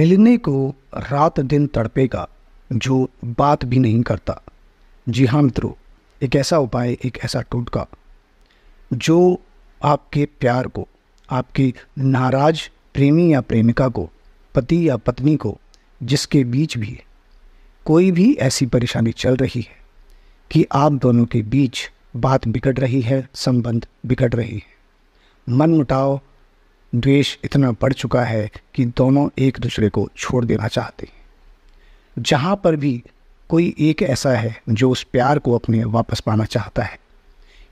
मिलने को रात दिन तड़पेगा जो बात भी नहीं करता जी हाँ मित्रों एक ऐसा उपाय एक ऐसा टोटका जो आपके प्यार को आपके नाराज प्रेमी या प्रेमिका को पति या पत्नी को जिसके बीच भी कोई भी ऐसी परेशानी चल रही है कि आप दोनों के बीच बात बिगड़ रही है संबंध बिगड़ रही है मन मुटाव द्वेष इतना बढ़ चुका है कि दोनों एक दूसरे को छोड़ देना चाहते हैं जहाँ पर भी कोई एक ऐसा है जो उस प्यार को अपने वापस पाना चाहता है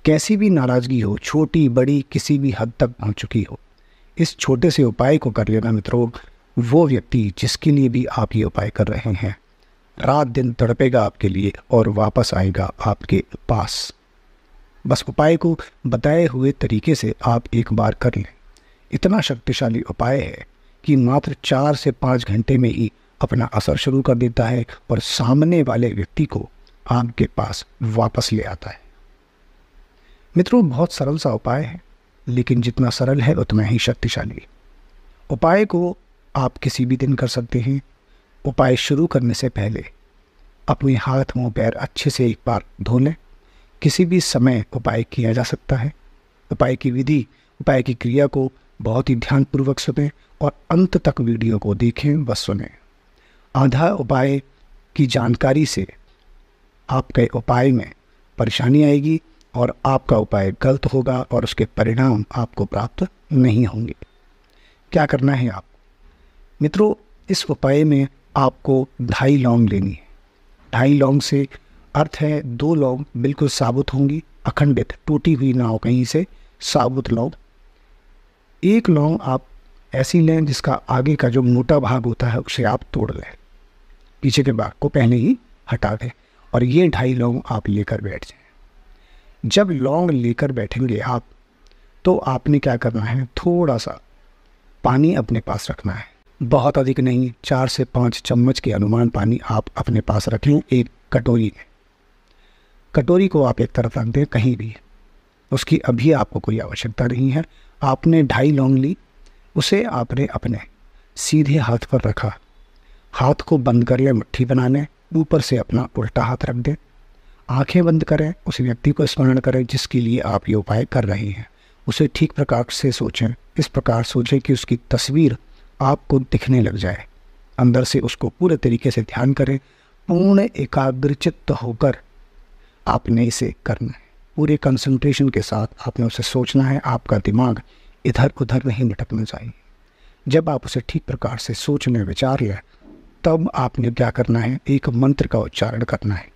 कैसी भी नाराज़गी हो छोटी बड़ी किसी भी हद तक पहुँच चुकी हो इस छोटे से उपाय को कर लेना मित्रों वो व्यक्ति जिसके लिए भी आप ये उपाय कर रहे हैं रात दिन तड़पेगा आपके लिए और वापस आएगा आपके पास बस उपाय को बताए हुए तरीके से आप एक बार कर लें इतना शक्तिशाली उपाय है कि मात्र चार से पाँच घंटे में ही अपना असर शुरू कर देता है और सामने वाले व्यक्ति को आपके पास वापस ले आता है मित्रों बहुत सरल सा उपाय है लेकिन जितना सरल है उतना ही शक्तिशाली उपाय को आप किसी भी दिन कर सकते हैं उपाय शुरू करने से पहले अपने हाथ मुंह पैर अच्छे से एक बार धो लें किसी भी समय उपाय किया जा सकता है उपाय की विधि उपाय की क्रिया को बहुत ही ध्यानपूर्वक सुनें और अंत तक वीडियो को देखें व सुने आधा उपाय की जानकारी से आपके उपाय में परेशानी आएगी और आपका उपाय गलत होगा और उसके परिणाम आपको प्राप्त नहीं होंगे क्या करना है आप मित्रों इस उपाय में आपको ढाई लौंग लेनी है ढाई लौंग से अर्थ है दो लौंग बिल्कुल साबुत होंगी अखंडित टूटी हुई ना हो कहीं से साबुत लौंग एक लौंग आप ऐसी लें जिसका आगे का जो मोटा भाग होता है उसे आप तोड़ लें पीछे के भाग को पहले ही हटा दें और ये ढाई लौंग आप लेकर बैठ जाएं जब लौंग लेकर बैठेंगे आप तो आपने क्या करना है थोड़ा सा पानी अपने पास रखना है बहुत अधिक नहीं चार से पाँच चम्मच के अनुमान पानी आप अपने पास रख लें एक कटोरी में कटोरी को आप एक तरफ रख दें कहीं भी उसकी अभी आपको कोई आवश्यकता नहीं है आपने ढाई लौंग ली उसे आपने अपने सीधे हाथ पर रखा हाथ को बंद करें मुट्ठी बनाने ऊपर से अपना उल्टा हाथ रख दें आंखें बंद करें उस व्यक्ति को स्मरण करें जिसके लिए आप ये उपाय कर रहे हैं उसे ठीक प्रकार से सोचें इस प्रकार सोचें कि उसकी तस्वीर आपको दिखने लग जाए अंदर से उसको पूरे तरीके से ध्यान करें पूर्ण एकाग्रचित्त होकर आपने इसे करना है पूरे कंसंट्रेशन के साथ आपने उसे सोचना है आपका दिमाग इधर उधर नहीं भटकना चाहिए जब आप उसे ठीक प्रकार से सोचने विचार लें तब आपने क्या करना है एक मंत्र का उच्चारण करना है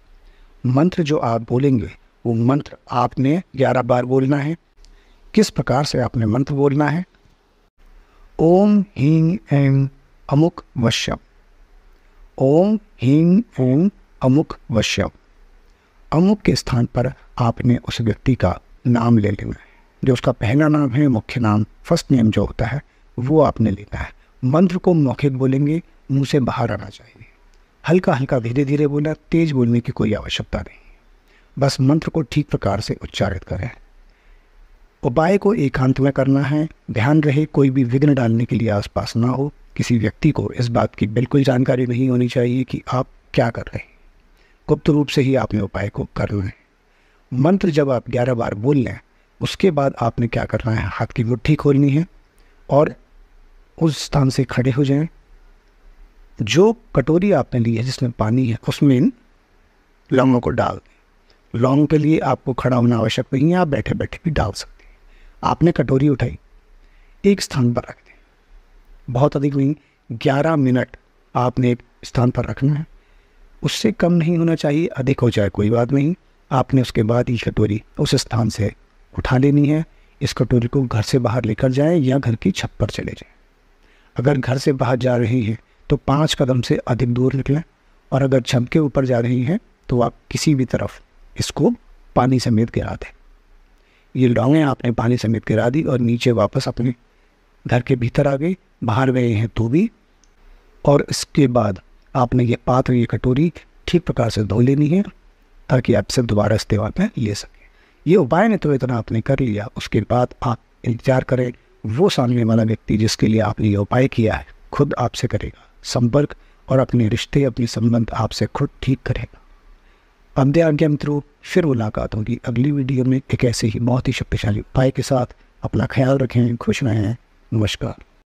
मंत्र जो आप बोलेंगे वो मंत्र आपने ग्यारह बार बोलना है किस प्रकार से आपने मंत्र बोलना है ओम ही एम अमुक वश्यम ओम ही ओम अमुक वश्यम अमुक के स्थान पर आपने उस व्यक्ति का नाम ले लेना है जो उसका पहला नाम है मुख्य नाम फर्स्ट नेम जो होता है वो आपने लेना है मंत्र को मौखिक बोलेंगे मुँह से बाहर आना चाहिए हल्का हल्का धीरे धीरे बोलना तेज बोलने की कोई आवश्यकता नहीं बस मंत्र को ठीक प्रकार से उच्चारित करें उपाय को एकांत में करना है ध्यान रहे कोई भी विघ्न डालने के लिए आसपास ना हो किसी व्यक्ति को इस बात की बिल्कुल जानकारी नहीं होनी चाहिए कि आप क्या कर रहे हैं गुप्त रूप से ही आपने उपाय को कर लें मंत्र जब आप ग्यारह बार बोल लें उसके बाद आपने क्या करना है हाथ की मुट्ठी खोलनी है और उस स्थान से खड़े हो जाएं जो कटोरी आपने ली है जिसमें पानी है उसमें इन लौंगों को डाल दें लौंग के लिए आपको खड़ा होना आवश्यक नहीं है आप बैठे बैठे भी डाल सकते हैं आपने कटोरी उठाई एक स्थान पर रख दें बहुत अधिक नहीं ग्यारह मिनट आपने एक स्थान पर रखना है उससे कम नहीं होना चाहिए अधिक हो जाए कोई बात नहीं आपने उसके बाद ये कटोरी उस स्थान से उठा लेनी है इस कटोरी को घर से बाहर लेकर जाएं या घर की छत पर चले जाएं अगर घर से बाहर जा रही हैं तो पाँच कदम से अधिक दूर निकलें और अगर छत के ऊपर जा रही हैं तो आप किसी भी तरफ इसको पानी समेत गिरा दें ये डाउएँ आपने पानी समेत गिरा दी और नीचे वापस अपने घर के भीतर आ गई बाहर गए हैं तो भी और इसके बाद आपने ये पात्र ये कटोरी ठीक प्रकार से धो लेनी है ताकि आप सिर्फ दोबारा इस्तेमाल में ले सकें ये उपाय ने तो इतना आपने कर लिया उसके बाद आप इंतजार करें वो सामने वाला व्यक्ति जिसके लिए आपने ये उपाय किया है खुद आपसे करेगा संपर्क और अपने रिश्ते अपने संबंध आपसे खुद ठीक करेगा अब आज्ञा मित्रों फिर मुलाकात होगी अगली वीडियो में एक ऐसे ही बहुत ही शक्तिशाली उपाय के साथ अपना ख्याल रखें खुश रहें नमस्कार